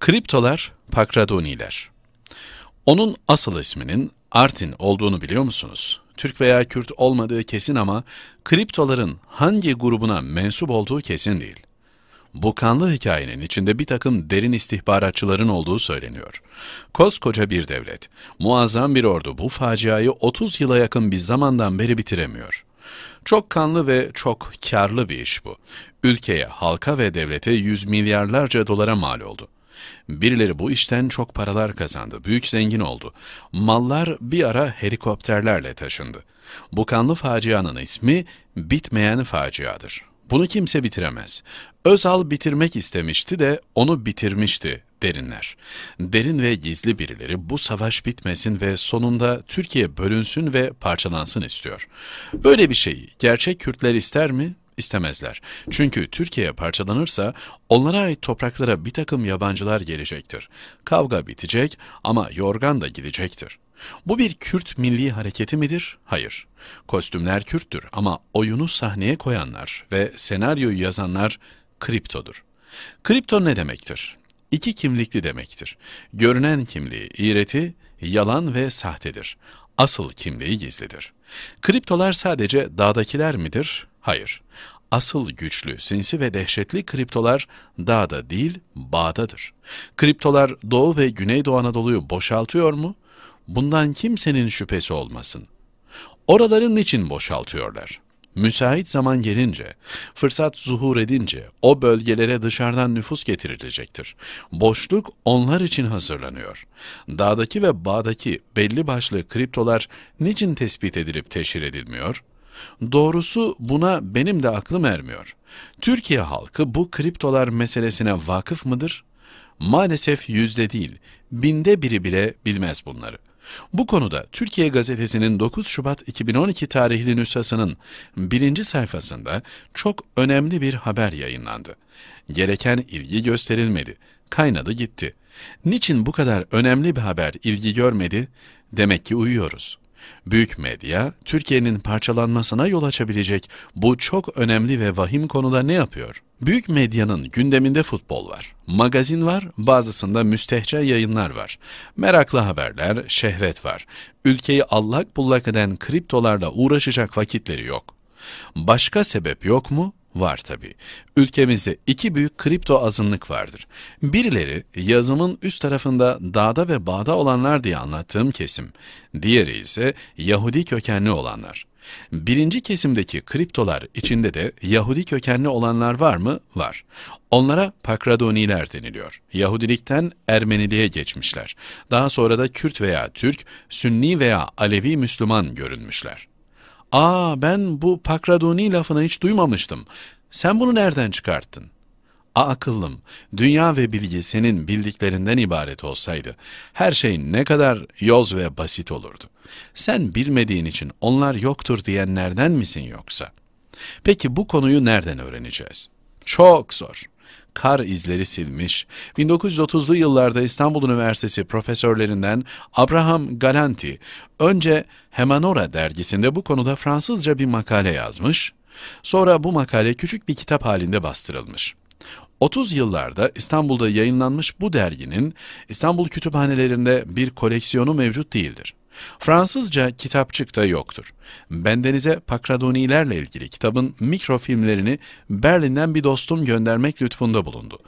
Kriptolar Pakradoniler. Onun asıl isminin Artin olduğunu biliyor musunuz? Türk veya Kürt olmadığı kesin ama kriptoların hangi grubuna mensup olduğu kesin değil. Bu kanlı hikayenin içinde bir takım derin istihbaratçıların olduğu söyleniyor. Koskoca bir devlet, muazzam bir ordu bu faciayı 30 yıla yakın bir zamandan beri bitiremiyor. Çok kanlı ve çok karlı bir iş bu. Ülkeye, halka ve devlete yüz milyarlarca dolara mal oldu. Birileri bu işten çok paralar kazandı, büyük zengin oldu. Mallar bir ara helikopterlerle taşındı. Bu kanlı facianın ismi bitmeyen faciadır. Bunu kimse bitiremez. Özal bitirmek istemişti de onu bitirmişti derinler. Derin ve gizli birileri bu savaş bitmesin ve sonunda Türkiye bölünsün ve parçalansın istiyor. Böyle bir şeyi gerçek Kürtler ister mi? istemezler. Çünkü Türkiye parçalanırsa onlara ait topraklara bir takım yabancılar gelecektir. Kavga bitecek ama yorgan da gidecektir. Bu bir Kürt milli hareketi midir? Hayır. Kostümler Kürttür ama oyunu sahneye koyanlar ve senaryoyu yazanlar kriptodur. Kripto ne demektir? İki kimlikli demektir. Görünen kimliği iğreti, yalan ve sahtedir. Asıl kimliği gizlidir. Kriptolar sadece dağdakiler midir? Hayır, asıl güçlü, sinsi ve dehşetli kriptolar dağda değil, bağdadır. Kriptolar Doğu ve Güneydoğu Anadolu'yu boşaltıyor mu? Bundan kimsenin şüphesi olmasın. Oraların için boşaltıyorlar? Müsait zaman gelince, fırsat zuhur edince o bölgelere dışarıdan nüfus getirilecektir. Boşluk onlar için hazırlanıyor. Dağdaki ve bağdaki belli başlı kriptolar niçin tespit edilip teşhir edilmiyor?'' Doğrusu buna benim de aklım ermiyor. Türkiye halkı bu kriptolar meselesine vakıf mıdır? Maalesef yüzde değil, binde biri bile bilmez bunları. Bu konuda Türkiye Gazetesi'nin 9 Şubat 2012 tarihli nüshasının birinci sayfasında çok önemli bir haber yayınlandı. Gereken ilgi gösterilmedi, kaynadı gitti. Niçin bu kadar önemli bir haber ilgi görmedi? Demek ki uyuyoruz.'' Büyük medya, Türkiye'nin parçalanmasına yol açabilecek bu çok önemli ve vahim konuda ne yapıyor? Büyük medyanın gündeminde futbol var, magazin var, bazısında müstehce yayınlar var, meraklı haberler, şehvet var, ülkeyi allak bullak eden kriptolarla uğraşacak vakitleri yok. Başka sebep yok mu? Var tabii. Ülkemizde iki büyük kripto azınlık vardır. Birileri yazımın üst tarafında dağda ve bağda olanlar diye anlattığım kesim. Diğeri ise Yahudi kökenli olanlar. Birinci kesimdeki kriptolar içinde de Yahudi kökenli olanlar var mı? Var. Onlara Pakradoniler deniliyor. Yahudilikten Ermeniliğe geçmişler. Daha sonra da Kürt veya Türk, Sünni veya Alevi Müslüman görünmüşler. ''Aa ben bu pakradoni lafını hiç duymamıştım. Sen bunu nereden çıkarttın?'' A akıllım, dünya ve bilgi senin bildiklerinden ibaret olsaydı, her şey ne kadar yoz ve basit olurdu. Sen bilmediğin için onlar yoktur diyenlerden misin yoksa? Peki bu konuyu nereden öğreneceğiz? Çok zor kar izleri silmiş. 1930'lu yıllarda İstanbul Üniversitesi profesörlerinden Abraham Galanti önce Hemanora dergisinde bu konuda Fransızca bir makale yazmış, sonra bu makale küçük bir kitap halinde bastırılmış. 30 yıllarda İstanbul'da yayınlanmış bu derginin İstanbul kütüphanelerinde bir koleksiyonu mevcut değildir. Fransızca kitapçıkta yoktur. Bendenize Pakradonilerle ilgili kitabın mikrofilmlerini Berlin'den bir dostum göndermek lütfunda bulundu.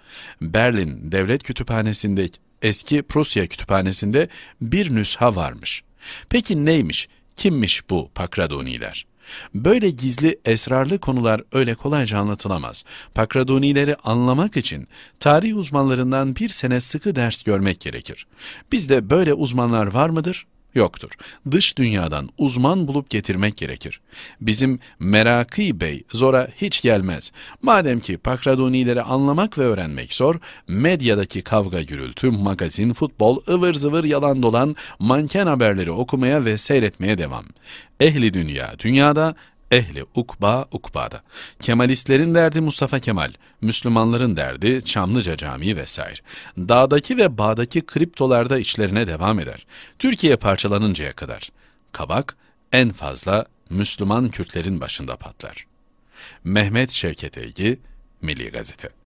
Berlin Devlet Kütüphanesi'nde eski Prusya Kütüphanesi'nde bir nüsha varmış. Peki neymiş, kimmiş bu Pakradoniler? Böyle gizli, esrarlı konular öyle kolayca anlatılamaz. Pakradonileri anlamak için tarih uzmanlarından bir sene sıkı ders görmek gerekir. Bizde böyle uzmanlar var mıdır? yoktur. Dış dünyadan uzman bulup getirmek gerekir. Bizim Meraki Bey zora hiç gelmez. Madem ki Pakradunileri anlamak ve öğrenmek zor, medyadaki kavga gürültü, magazin, futbol, ıvır zıvır yalan dolan manken haberleri okumaya ve seyretmeye devam. Ehli dünya dünyada, Ehli ukba ukbada. Kemalistlerin derdi Mustafa Kemal, Müslümanların derdi Çamlıca Camii vesaire. Dağdaki ve bağdaki kriptolarda içlerine devam eder. Türkiye parçalanıncaya kadar. Kabak en fazla Müslüman Kürtlerin başında patlar. Mehmet Şevket Eygi, Milli Gazete